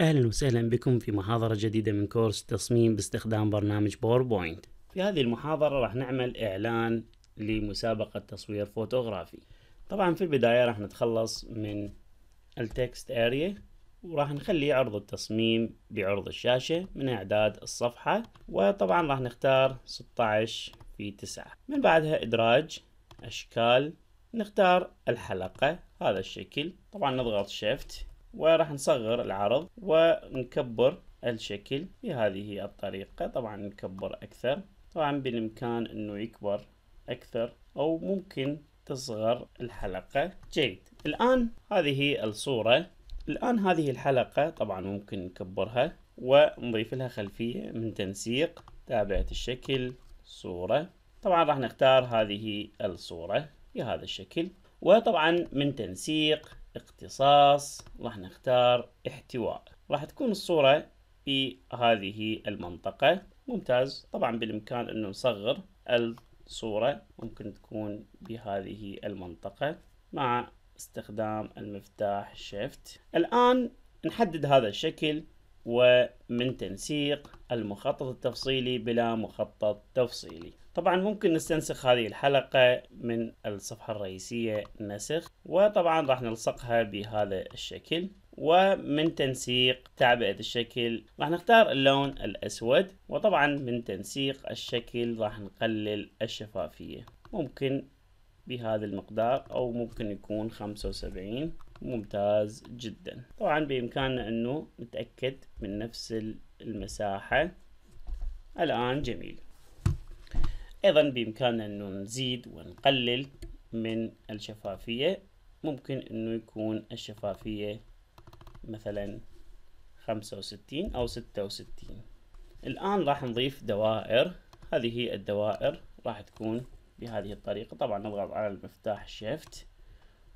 أهلا وسهلا بكم في محاضرة جديدة من كورس تصميم باستخدام برنامج باوربوينت في هذه المحاضرة راح نعمل إعلان لمسابقة تصوير فوتوغرافي طبعا في البداية راح نتخلص من التكست اريا وراح نخلي عرض التصميم بعرض الشاشة من إعداد الصفحة وطبعا راح نختار 16 في 9 من بعدها إدراج أشكال نختار الحلقة هذا الشكل طبعا نضغط شيفت وراح نصغر العرض ونكبر الشكل بهذه الطريقة طبعا نكبر أكثر طبعا بالإمكان أنه يكبر أكثر أو ممكن تصغر الحلقة جيد الآن هذه الصورة الآن هذه الحلقة طبعا ممكن نكبرها ونضيف لها خلفية من تنسيق تابعة الشكل صورة طبعا راح نختار هذه الصورة بهذا الشكل وطبعا من تنسيق اختصاص راح نختار احتواء راح تكون الصورة في هذه المنطقة ممتاز طبعا بالإمكان أنه نصغر الصورة ممكن تكون بهذه المنطقة مع استخدام المفتاح شيفت الآن نحدد هذا الشكل ومن تنسيق المخطط التفصيلي بلا مخطط تفصيلي طبعا ممكن نستنسخ هذه الحلقة من الصفحة الرئيسية نسخ وطبعا راح نلصقها بهذا الشكل ومن تنسيق تعبئة الشكل راح نختار اللون الأسود وطبعا من تنسيق الشكل راح نقلل الشفافية ممكن بهذا المقدار أو ممكن يكون 75 ممتاز جدا طبعا بإمكاننا أنه نتأكد من نفس المساحة الآن جميل أيضا بإمكاننا أن نزيد ونقلل من الشفافية ممكن أنه يكون الشفافية مثلا 65 أو 66 الآن راح نضيف دوائر هذه هي الدوائر راح تكون بهذه الطريقة طبعا نضغط على المفتاح شيفت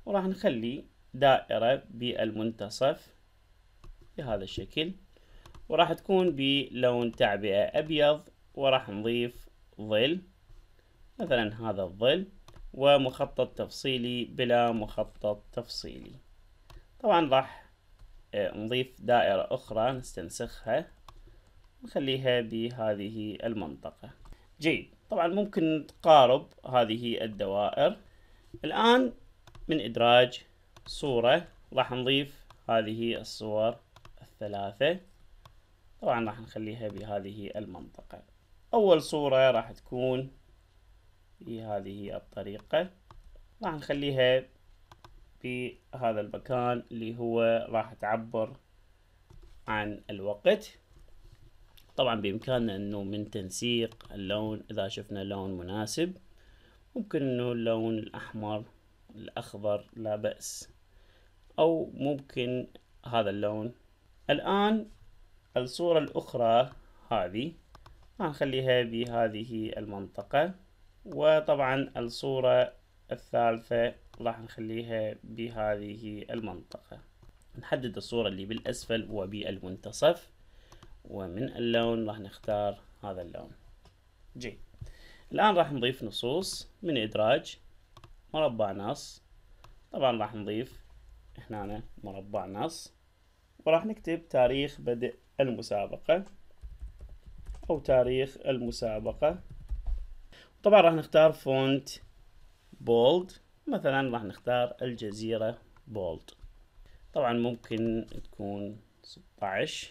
وراح نخلي دائرة بالمنتصف بهذا الشكل وراح تكون بلون تعبئة أبيض وراح نضيف ظل مثلا هذا الظل ومخطط تفصيلي بلا مخطط تفصيلي طبعا راح آه، نضيف دائرة أخرى نستنسخها نخليها بهذه المنطقة جيد طبعا ممكن تقارب هذه الدوائر الآن من إدراج صورة راح نضيف هذه الصور الثلاثة طبعا راح نخليها بهذه المنطقة أول صورة راح تكون بهذه الطريقة راح نخليها بهذا المكان اللي هو راح تعبر عن الوقت طبعا بإمكاننا أنه من تنسيق اللون إذا شفنا لون مناسب ممكن أنه اللون الأحمر الأخضر لا بأس أو ممكن هذا اللون الآن الصورة الأخرى هذه هنخليها بهذه المنطقة وطبعا الصورة الثالثة راح نخليها بهذه المنطقة نحدد الصورة اللي بالأسفل وبالمنتصف ومن اللون راح نختار هذا اللون جيد الآن راح نضيف نصوص من إدراج مربع نص طبعا راح نضيف هنا مربع نص وراح نكتب تاريخ بدء المسابقة أو تاريخ المسابقة طبعا راح نختار فونت بولد مثلا راح نختار الجزيرة بولد طبعا ممكن تكون 16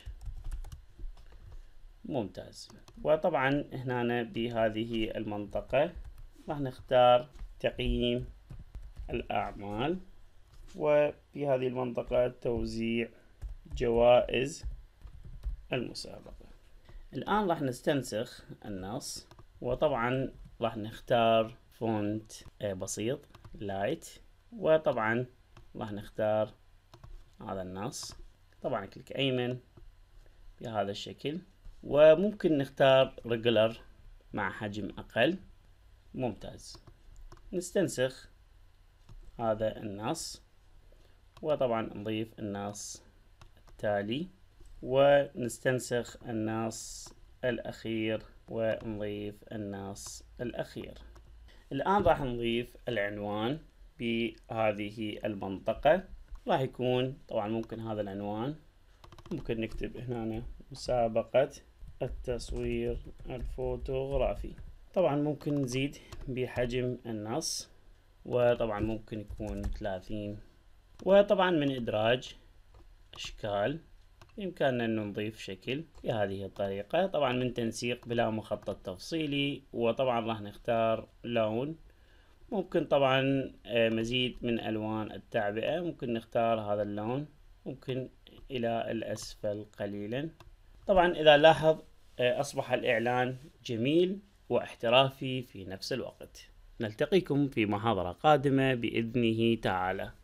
ممتاز وطبعا هنا بهذه المنطقة راح نختار تقييم الأعمال وبهذه المنطقة توزيع جوائز المسابقة الآن راح نستنسخ النص وطبعا راح نختار فونت بسيط لايت وطبعا راح نختار هذا النص طبعا كليك أيمن بهذا الشكل وممكن نختار ريجولر مع حجم أقل ممتاز نستنسخ هذا النص وطبعا نضيف النص التالي ونستنسخ النص الأخير ونضيف النص الأخير الآن راح نضيف العنوان بهذه المنطقة راح يكون طبعا ممكن هذا العنوان ممكن نكتب هنا مسابقة التصوير الفوتوغرافي طبعا ممكن نزيد بحجم النص وطبعا ممكن يكون 30 وطبعا من إدراج أشكال بإمكاننا أن نضيف شكل بهذه الطريقة طبعا من تنسيق بلا مخطط تفصيلي وطبعا راح نختار لون ممكن طبعا آه، مزيد من ألوان التعبئة ممكن نختار هذا اللون ممكن إلى الأسفل قليلا طبعا إذا لاحظ آه، أصبح الإعلان جميل واحترافي في نفس الوقت نلتقيكم في محاضرة قادمة بإذنه تعالى